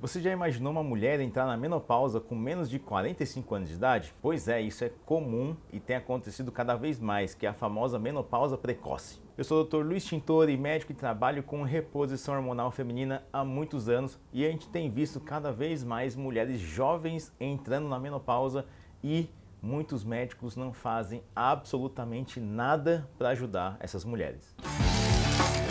Você já imaginou uma mulher entrar na menopausa com menos de 45 anos de idade? Pois é, isso é comum e tem acontecido cada vez mais, que é a famosa menopausa precoce. Eu sou o Dr. Luiz Tintori, médico e trabalho com reposição hormonal feminina há muitos anos e a gente tem visto cada vez mais mulheres jovens entrando na menopausa e muitos médicos não fazem absolutamente nada para ajudar essas mulheres. Música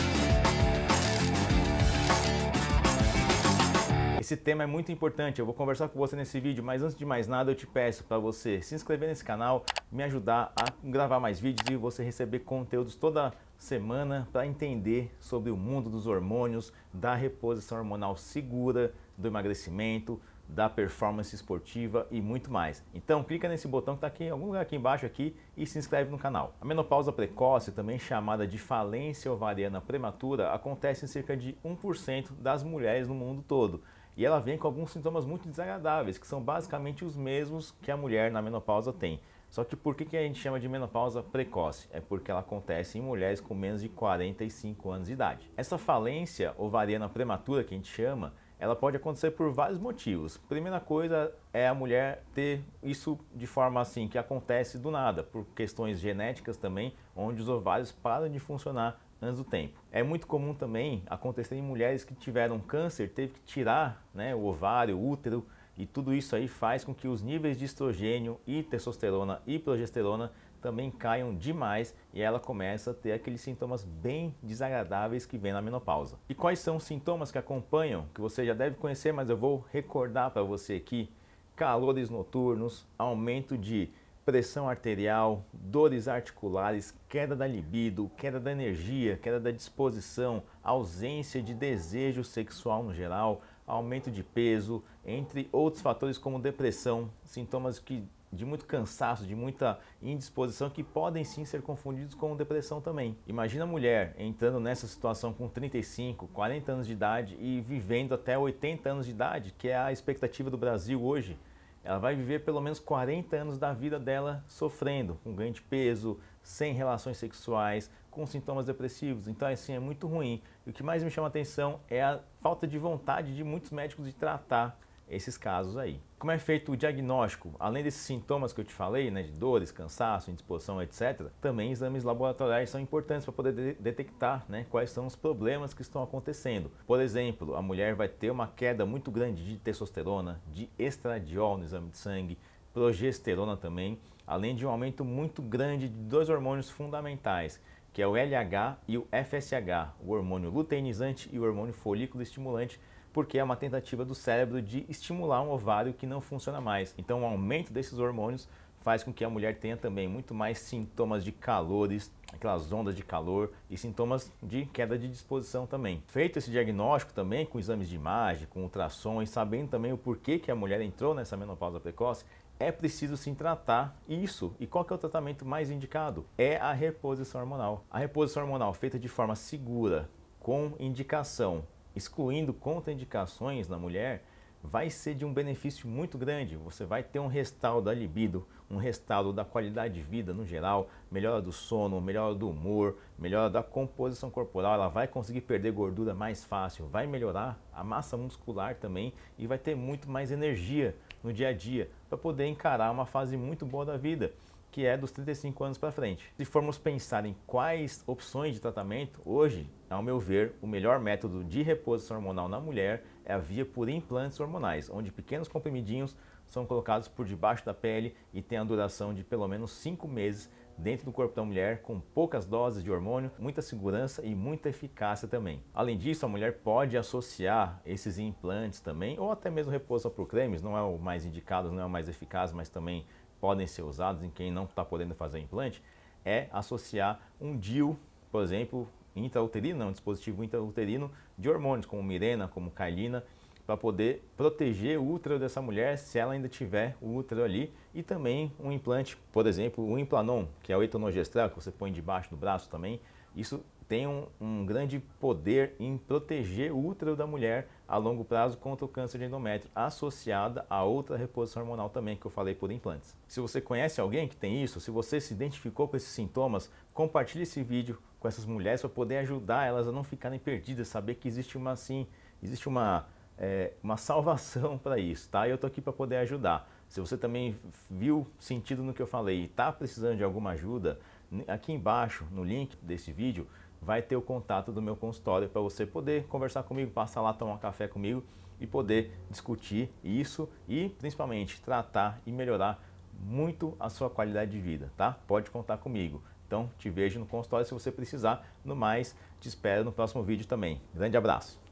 Esse tema é muito importante, eu vou conversar com você nesse vídeo, mas antes de mais nada eu te peço para você se inscrever nesse canal, me ajudar a gravar mais vídeos e você receber conteúdos toda semana para entender sobre o mundo dos hormônios, da reposição hormonal segura, do emagrecimento, da performance esportiva e muito mais. Então clica nesse botão que está aqui em algum lugar aqui embaixo aqui e se inscreve no canal. A menopausa precoce, também chamada de falência ovariana prematura, acontece em cerca de 1% das mulheres no mundo todo. E ela vem com alguns sintomas muito desagradáveis, que são basicamente os mesmos que a mulher na menopausa tem. Só que por que, a gente chama de menopausa precoce? É porque ela acontece em mulheres com menos de 45 anos de idade. Essa falência ovariana prematura que a gente chama, ela pode acontecer por vários motivos. Primeira coisa é a mulher ter isso de forma assim que acontece do nada, por questões genéticas também, onde os ovários param de funcionar antes do tempo. É muito comum também acontecer em mulheres que tiveram câncer, teve que tirar né, o ovário, o útero, e tudo isso aí faz com que os níveis de estrogênio e testosterona e progesterona também caiam demais e ela começa a ter aqueles sintomas bem desagradáveis que vem na menopausa. E quais são os sintomas que acompanham, que você já deve conhecer, mas eu vou recordar para você aqui: calores noturnos, aumento de pressão arterial, dores articulares, queda da libido, queda da energia, queda da disposição, ausência de desejo sexual no geral, aumento de peso, entre outros fatores como depressão, sintomas que de muito cansaço, de muita indisposição, que podem sim ser confundidos com depressão também. Imagina a mulher entrando nessa situação com 35, 40 anos de idade e vivendo até 80 anos de idade, que é a expectativa do Brasil hoje ela vai viver pelo menos 40 anos da vida dela sofrendo, com ganho de peso, sem relações sexuais, com sintomas depressivos. Então, assim, é muito ruim. E o que mais me chama atenção é a falta de vontade de muitos médicos de tratar esses casos aí. Como é feito o diagnóstico? Além desses sintomas que eu te falei, né, de dores, cansaço, indisposição, etc., também exames laboratoriais são importantes para poder de detectar né, quais são os problemas que estão acontecendo. Por exemplo, a mulher vai ter uma queda muito grande de testosterona, de estradiol no exame de sangue, progesterona também, além de um aumento muito grande de dois hormônios fundamentais, que é o LH e o FSH, o hormônio luteinizante e o hormônio folículo estimulante porque é uma tentativa do cérebro de estimular um ovário que não funciona mais. Então, o aumento desses hormônios faz com que a mulher tenha também muito mais sintomas de calores, aquelas ondas de calor e sintomas de queda de disposição também. Feito esse diagnóstico também com exames de imagem, com ultrassons, sabendo também o porquê que a mulher entrou nessa menopausa precoce, é preciso sim tratar isso. E qual que é o tratamento mais indicado? É a reposição hormonal. A reposição hormonal feita de forma segura, com indicação excluindo contraindicações na mulher, vai ser de um benefício muito grande. Você vai ter um restauro da libido, um restauro da qualidade de vida no geral, melhora do sono, melhora do humor, melhora da composição corporal. Ela vai conseguir perder gordura mais fácil, vai melhorar a massa muscular também e vai ter muito mais energia no dia a dia para poder encarar uma fase muito boa da vida que é dos 35 anos para frente. Se formos pensar em quais opções de tratamento, hoje, ao meu ver, o melhor método de reposição hormonal na mulher é a via por implantes hormonais, onde pequenos comprimidinhos são colocados por debaixo da pele e tem a duração de pelo menos 5 meses dentro do corpo da mulher, com poucas doses de hormônio, muita segurança e muita eficácia também. Além disso, a mulher pode associar esses implantes também, ou até mesmo reposição por cremes, não é o mais indicado, não é o mais eficaz, mas também podem ser usados em quem não está podendo fazer implante é associar um DIU, por exemplo, intrauterino, um dispositivo intrauterino de hormônios, como mirena, como Kailina, para poder proteger o útero dessa mulher se ela ainda tiver o útero ali e também um implante, por exemplo, o implanon, que é o etonogestral que você põe debaixo do braço também, isso tem um, um, grande poder em proteger o útero da mulher a longo prazo contra o câncer de endométrio, associada a outra reposição hormonal também que eu falei por implantes. Se você conhece alguém que tem isso, se você se identificou com esses sintomas, compartilhe esse vídeo com essas mulheres para poder ajudar elas a não ficarem perdidas, saber que existe uma sim, existe uma é, uma salvação para isso, tá? Eu estou aqui para poder ajudar. Se você também viu sentido no que eu falei e está precisando de alguma ajuda, aqui embaixo no link desse vídeo vai ter o contato do meu consultório para você poder conversar comigo, passar lá, tomar um café comigo e poder discutir isso e principalmente tratar e melhorar muito a sua qualidade de vida, tá? Pode contar comigo. Então, te vejo no consultório se você precisar. No mais, te espero no próximo vídeo também. Grande abraço!